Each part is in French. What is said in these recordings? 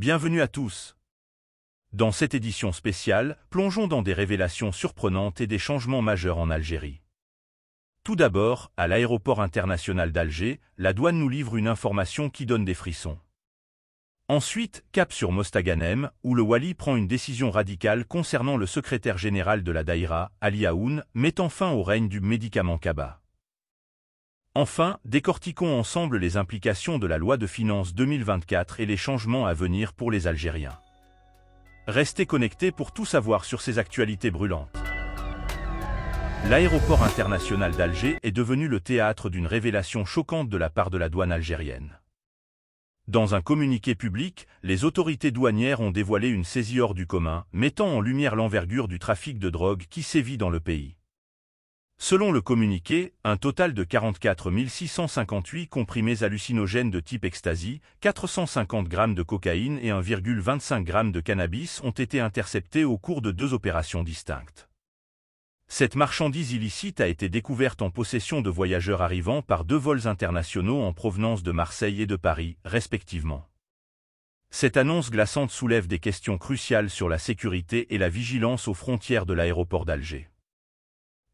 Bienvenue à tous. Dans cette édition spéciale, plongeons dans des révélations surprenantes et des changements majeurs en Algérie. Tout d'abord, à l'aéroport international d'Alger, la douane nous livre une information qui donne des frissons. Ensuite, cap sur Mostaganem, où le Wali prend une décision radicale concernant le secrétaire général de la Daïra, Ali Aoun, mettant fin au règne du médicament Kaba. Enfin, décortiquons ensemble les implications de la loi de finances 2024 et les changements à venir pour les Algériens. Restez connectés pour tout savoir sur ces actualités brûlantes. L'aéroport international d'Alger est devenu le théâtre d'une révélation choquante de la part de la douane algérienne. Dans un communiqué public, les autorités douanières ont dévoilé une saisie hors du commun, mettant en lumière l'envergure du trafic de drogue qui sévit dans le pays. Selon le communiqué, un total de 44 658 comprimés hallucinogènes de type ecstasy, 450 grammes de cocaïne et 1,25 grammes de cannabis ont été interceptés au cours de deux opérations distinctes. Cette marchandise illicite a été découverte en possession de voyageurs arrivant par deux vols internationaux en provenance de Marseille et de Paris, respectivement. Cette annonce glaçante soulève des questions cruciales sur la sécurité et la vigilance aux frontières de l'aéroport d'Alger.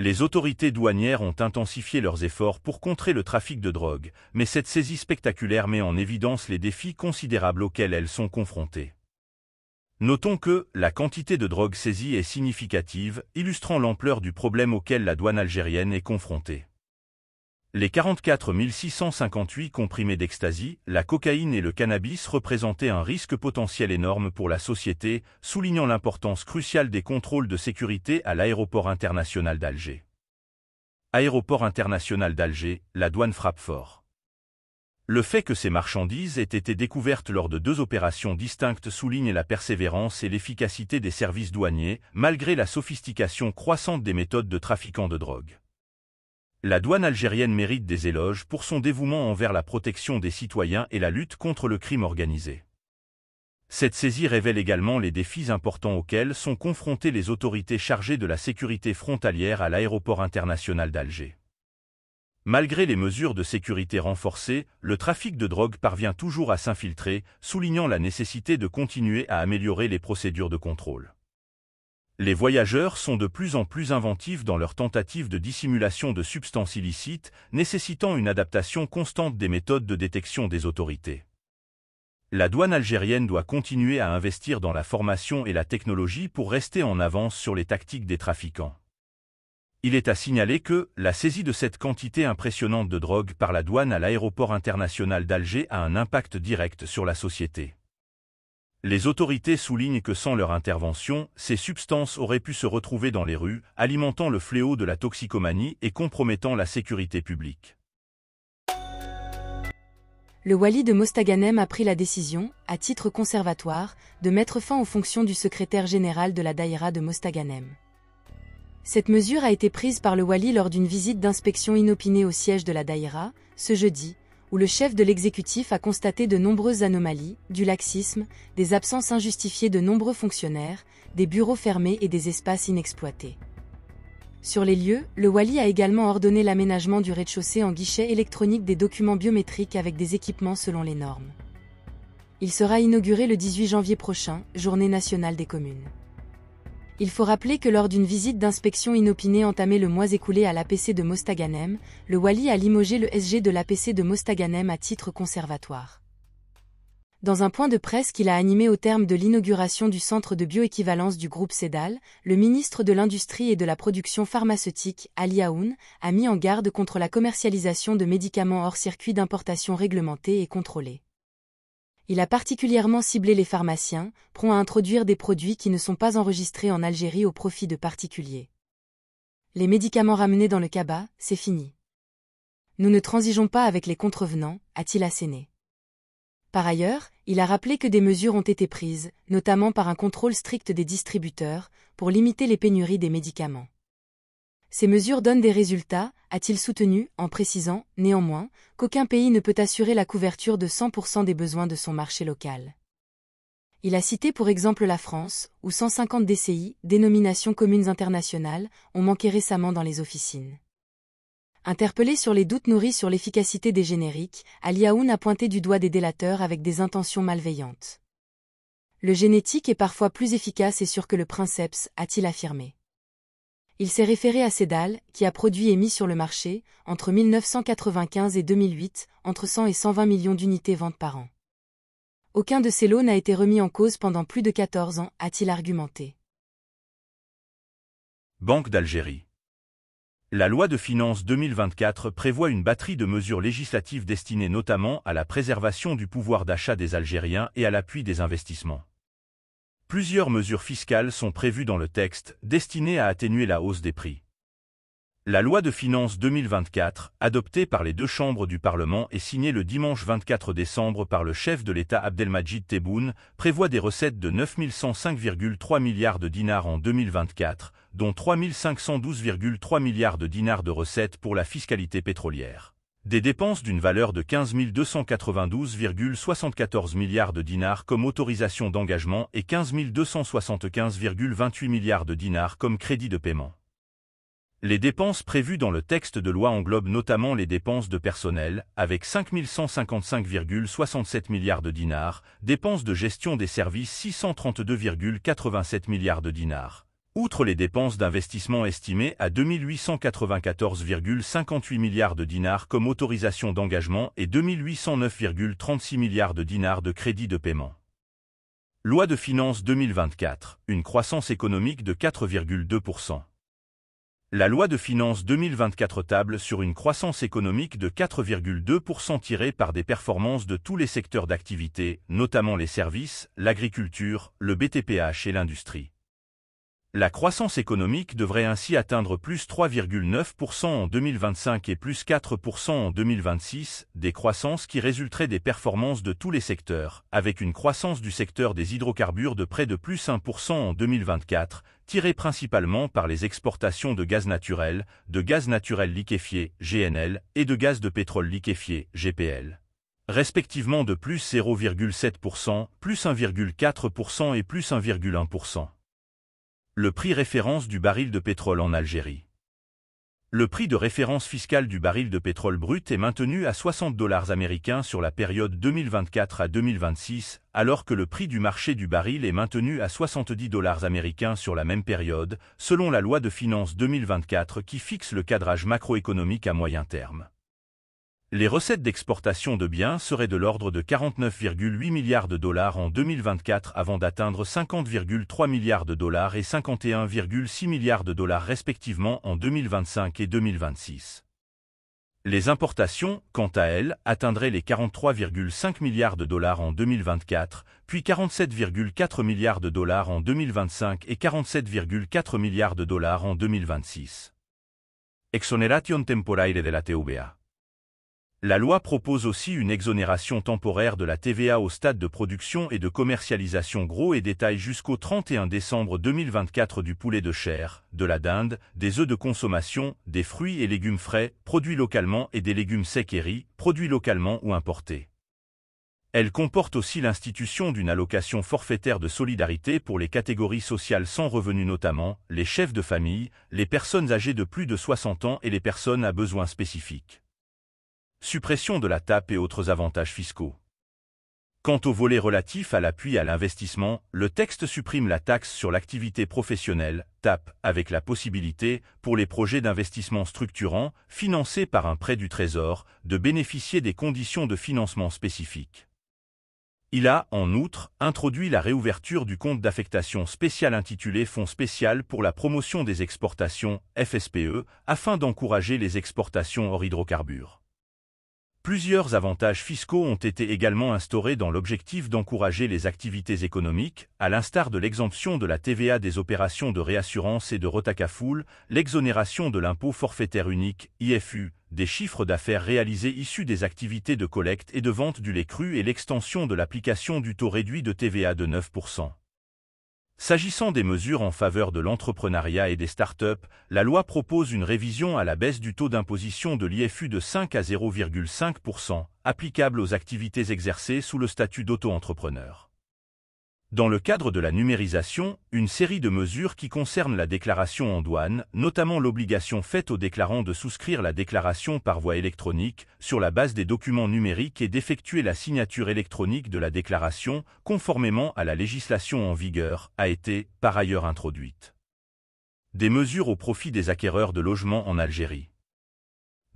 Les autorités douanières ont intensifié leurs efforts pour contrer le trafic de drogue, mais cette saisie spectaculaire met en évidence les défis considérables auxquels elles sont confrontées. Notons que la quantité de drogue saisie est significative, illustrant l'ampleur du problème auquel la douane algérienne est confrontée. Les 44 658 comprimés d'ecstasy, la cocaïne et le cannabis représentaient un risque potentiel énorme pour la société, soulignant l'importance cruciale des contrôles de sécurité à l'aéroport international d'Alger. Aéroport international d'Alger, la douane frappe fort. Le fait que ces marchandises aient été découvertes lors de deux opérations distinctes souligne la persévérance et l'efficacité des services douaniers, malgré la sophistication croissante des méthodes de trafiquants de drogue. La douane algérienne mérite des éloges pour son dévouement envers la protection des citoyens et la lutte contre le crime organisé. Cette saisie révèle également les défis importants auxquels sont confrontées les autorités chargées de la sécurité frontalière à l'aéroport international d'Alger. Malgré les mesures de sécurité renforcées, le trafic de drogue parvient toujours à s'infiltrer, soulignant la nécessité de continuer à améliorer les procédures de contrôle. Les voyageurs sont de plus en plus inventifs dans leurs tentatives de dissimulation de substances illicites, nécessitant une adaptation constante des méthodes de détection des autorités. La douane algérienne doit continuer à investir dans la formation et la technologie pour rester en avance sur les tactiques des trafiquants. Il est à signaler que la saisie de cette quantité impressionnante de drogue par la douane à l'aéroport international d'Alger a un impact direct sur la société. Les autorités soulignent que sans leur intervention, ces substances auraient pu se retrouver dans les rues, alimentant le fléau de la toxicomanie et compromettant la sécurité publique. Le Wali de Mostaganem a pris la décision, à titre conservatoire, de mettre fin aux fonctions du secrétaire général de la Daïra de Mostaganem. Cette mesure a été prise par le Wali lors d'une visite d'inspection inopinée au siège de la Daïra, ce jeudi, où le chef de l'exécutif a constaté de nombreuses anomalies, du laxisme, des absences injustifiées de nombreux fonctionnaires, des bureaux fermés et des espaces inexploités. Sur les lieux, le Wali a également ordonné l'aménagement du rez-de-chaussée en guichet électronique des documents biométriques avec des équipements selon les normes. Il sera inauguré le 18 janvier prochain, journée nationale des communes. Il faut rappeler que lors d'une visite d'inspection inopinée entamée le mois écoulé à l'APC de Mostaganem, le Wali a limogé le SG de l'APC de Mostaganem à titre conservatoire. Dans un point de presse qu'il a animé au terme de l'inauguration du centre de bioéquivalence du groupe SEDAL, le ministre de l'Industrie et de la Production pharmaceutique, Ali Aoun, a mis en garde contre la commercialisation de médicaments hors circuit d'importation réglementée et contrôlée. Il a particulièrement ciblé les pharmaciens, prompt à introduire des produits qui ne sont pas enregistrés en Algérie au profit de particuliers. Les médicaments ramenés dans le Kaba, c'est fini. Nous ne transigeons pas avec les contrevenants, a-t-il asséné. Par ailleurs, il a rappelé que des mesures ont été prises, notamment par un contrôle strict des distributeurs, pour limiter les pénuries des médicaments. Ces mesures donnent des résultats, a-t-il soutenu, en précisant, néanmoins, qu'aucun pays ne peut assurer la couverture de 100% des besoins de son marché local. Il a cité pour exemple la France, où 150 DCI, dénominations communes internationales, ont manqué récemment dans les officines. Interpellé sur les doutes nourris sur l'efficacité des génériques, Aoun a pointé du doigt des délateurs avec des intentions malveillantes. Le génétique est parfois plus efficace et sûr que le princeps, a-t-il affirmé. Il s'est référé à Cédal, qui a produit et mis sur le marché, entre 1995 et 2008, entre 100 et 120 millions d'unités ventes par an. Aucun de ces lots n'a été remis en cause pendant plus de 14 ans, a-t-il argumenté. Banque d'Algérie. La loi de finances 2024 prévoit une batterie de mesures législatives destinées notamment à la préservation du pouvoir d'achat des Algériens et à l'appui des investissements. Plusieurs mesures fiscales sont prévues dans le texte, destinées à atténuer la hausse des prix. La loi de finances 2024, adoptée par les deux chambres du Parlement et signée le dimanche 24 décembre par le chef de l'État Abdelmajid Tebboune, prévoit des recettes de 9105,3 milliards de dinars en 2024, dont 3512,3 milliards de dinars de recettes pour la fiscalité pétrolière des dépenses d'une valeur de 15 292,74 milliards de dinars comme autorisation d'engagement et 15 275,28 milliards de dinars comme crédit de paiement. Les dépenses prévues dans le texte de loi englobent notamment les dépenses de personnel, avec 5 155,67 milliards de dinars, dépenses de gestion des services 632,87 milliards de dinars Outre les dépenses d'investissement estimées à 2894,58 milliards de dinars comme autorisation d'engagement et 2809,36 milliards de dinars de crédit de paiement. Loi de finances 2024, une croissance économique de 4,2%. La loi de finances 2024 table sur une croissance économique de 4,2% tirée par des performances de tous les secteurs d'activité, notamment les services, l'agriculture, le BTPH et l'industrie. La croissance économique devrait ainsi atteindre plus 3,9% en 2025 et plus 4% en 2026, des croissances qui résulteraient des performances de tous les secteurs, avec une croissance du secteur des hydrocarbures de près de plus 1% en 2024, tirée principalement par les exportations de gaz naturel, de gaz naturel liquéfié, GNL, et de gaz de pétrole liquéfié, GPL respectivement de plus 0,7%, plus 1,4% et plus 1,1%. Le prix référence du baril de pétrole en Algérie. Le prix de référence fiscale du baril de pétrole brut est maintenu à 60 dollars américains sur la période 2024 à 2026, alors que le prix du marché du baril est maintenu à 70 dollars américains sur la même période, selon la loi de finances 2024 qui fixe le cadrage macroéconomique à moyen terme les recettes d'exportation de biens seraient de l'ordre de 49,8 milliards de dollars en 2024 avant d'atteindre 50,3 milliards de dollars et 51,6 milliards de dollars respectivement en 2025 et 2026. Les importations, quant à elles, atteindraient les 43,5 milliards de dollars en 2024, puis 47,4 milliards de dollars en 2025 et 47,4 milliards de dollars en 2026. Exonération temporaire de la TOBA la loi propose aussi une exonération temporaire de la TVA au stade de production et de commercialisation gros et détail jusqu'au 31 décembre 2024 du poulet de chair, de la dinde, des œufs de consommation, des fruits et légumes frais, produits localement et des légumes secs et riz, produits localement ou importés. Elle comporte aussi l'institution d'une allocation forfaitaire de solidarité pour les catégories sociales sans revenus notamment, les chefs de famille, les personnes âgées de plus de 60 ans et les personnes à besoins spécifiques suppression de la TAP et autres avantages fiscaux. Quant au volet relatif à l'appui à l'investissement, le texte supprime la taxe sur l'activité professionnelle, TAP, avec la possibilité, pour les projets d'investissement structurants, financés par un prêt du Trésor, de bénéficier des conditions de financement spécifiques. Il a, en outre, introduit la réouverture du compte d'affectation spécial intitulé Fonds spécial pour la promotion des exportations, FSPE, afin d'encourager les exportations hors hydrocarbures. Plusieurs avantages fiscaux ont été également instaurés dans l'objectif d'encourager les activités économiques, à l'instar de l'exemption de la TVA des opérations de réassurance et de foule, l'exonération de l'impôt forfaitaire unique, IFU, des chiffres d'affaires réalisés issus des activités de collecte et de vente du lait cru et l'extension de l'application du taux réduit de TVA de 9%. S'agissant des mesures en faveur de l'entrepreneuriat et des start-up, la loi propose une révision à la baisse du taux d'imposition de l'IFU de 5 à 0,5%, applicable aux activités exercées sous le statut d'auto-entrepreneur. Dans le cadre de la numérisation, une série de mesures qui concernent la déclaration en douane, notamment l'obligation faite aux déclarants de souscrire la déclaration par voie électronique sur la base des documents numériques et d'effectuer la signature électronique de la déclaration, conformément à la législation en vigueur, a été par ailleurs introduite. Des mesures au profit des acquéreurs de logements en Algérie.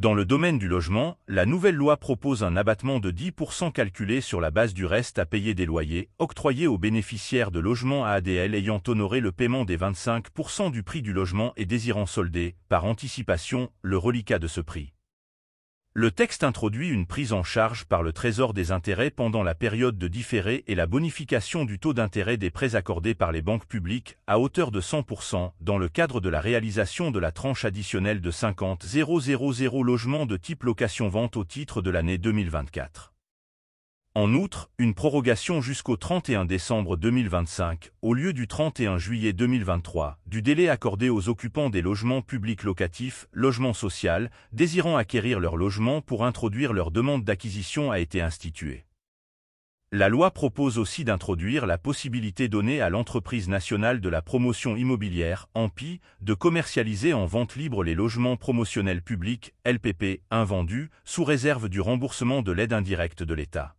Dans le domaine du logement, la nouvelle loi propose un abattement de 10% calculé sur la base du reste à payer des loyers octroyés aux bénéficiaires de logements à ADL ayant honoré le paiement des 25% du prix du logement et désirant solder, par anticipation, le reliquat de ce prix. Le texte introduit une prise en charge par le Trésor des intérêts pendant la période de différé et la bonification du taux d'intérêt des prêts accordés par les banques publiques à hauteur de 100% dans le cadre de la réalisation de la tranche additionnelle de 50 000 logements de type location-vente au titre de l'année 2024. En outre, une prorogation jusqu'au 31 décembre 2025, au lieu du 31 juillet 2023, du délai accordé aux occupants des logements publics locatifs, logements sociaux, désirant acquérir leur logement pour introduire leur demande d'acquisition a été instituée. La loi propose aussi d'introduire la possibilité donnée à l'entreprise nationale de la promotion immobilière, Ampi, de commercialiser en vente libre les logements promotionnels publics, LPP, invendus, sous réserve du remboursement de l'aide indirecte de l'État.